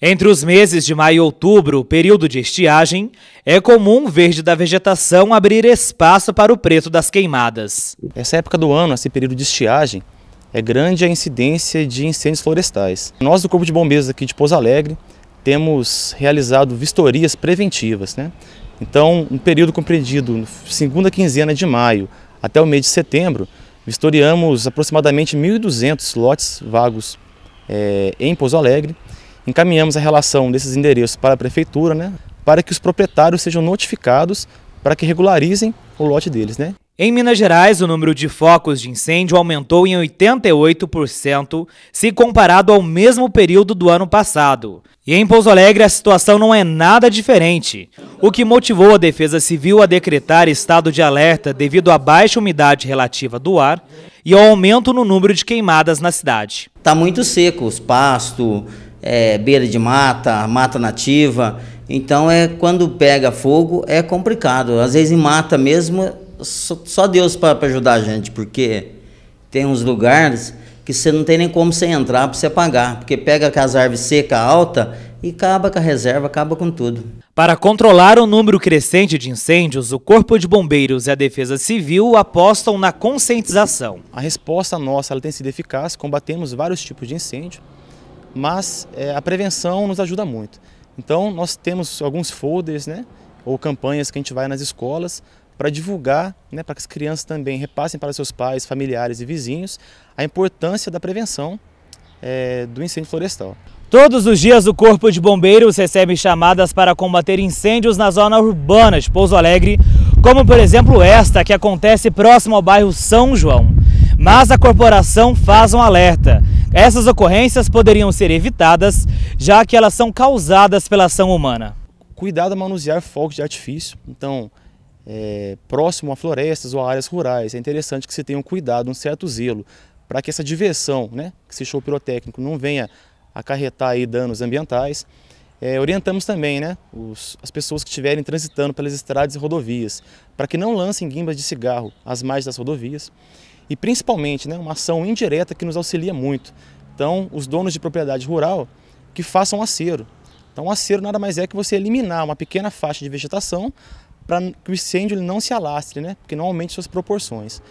Entre os meses de maio e outubro, período de estiagem, é comum o verde da vegetação abrir espaço para o preto das queimadas. Essa época do ano, esse período de estiagem, é grande a incidência de incêndios florestais. Nós do Corpo de Bombeiros aqui de Pouso Alegre temos realizado vistorias preventivas. Né? Então, um período compreendido segunda quinzena de maio até o mês de setembro, vistoriamos aproximadamente 1.200 lotes vagos é, em Pouso Alegre encaminhamos a relação desses endereços para a prefeitura, né, para que os proprietários sejam notificados para que regularizem o lote deles, né? Em Minas Gerais, o número de focos de incêndio aumentou em 88% se comparado ao mesmo período do ano passado. E em Pouso Alegre a situação não é nada diferente, o que motivou a Defesa Civil a decretar estado de alerta devido à baixa umidade relativa do ar e ao aumento no número de queimadas na cidade. Está muito seco os pastos, é, beira de mata, mata nativa. Então é quando pega fogo é complicado. Às vezes em mata mesmo só, só Deus para ajudar a gente, porque tem uns lugares que você não tem nem como você entrar para você apagar, porque pega com as árvores seca alta e acaba com a reserva, acaba com tudo. Para controlar o número crescente de incêndios, o Corpo de Bombeiros e a Defesa Civil apostam na conscientização. A resposta nossa tem sido eficaz, combatemos vários tipos de incêndio mas é, a prevenção nos ajuda muito. Então, nós temos alguns folders, né, ou campanhas que a gente vai nas escolas para divulgar, né, para que as crianças também repassem para seus pais, familiares e vizinhos a importância da prevenção é, do incêndio florestal. Todos os dias o Corpo de Bombeiros recebe chamadas para combater incêndios na zona urbana de Pouso Alegre, como por exemplo esta que acontece próximo ao bairro São João. Mas a corporação faz um alerta. Essas ocorrências poderiam ser evitadas, já que elas são causadas pela ação humana. Cuidado a manusear fogos de artifício. Então, é, próximo a florestas ou a áreas rurais, é interessante que se tenha um cuidado, um certo zelo, para que essa diversão, né, que esse show pirotécnico não venha acarretar aí danos ambientais. É, orientamos também né, os, as pessoas que estiverem transitando pelas estradas e rodovias, para que não lancem guimbas de cigarro às margens das rodovias e principalmente né, uma ação indireta que nos auxilia muito. Então, os donos de propriedade rural que façam acero. Então, acero nada mais é que você eliminar uma pequena faixa de vegetação para que o incêndio não se alastre, né? porque não aumente suas proporções.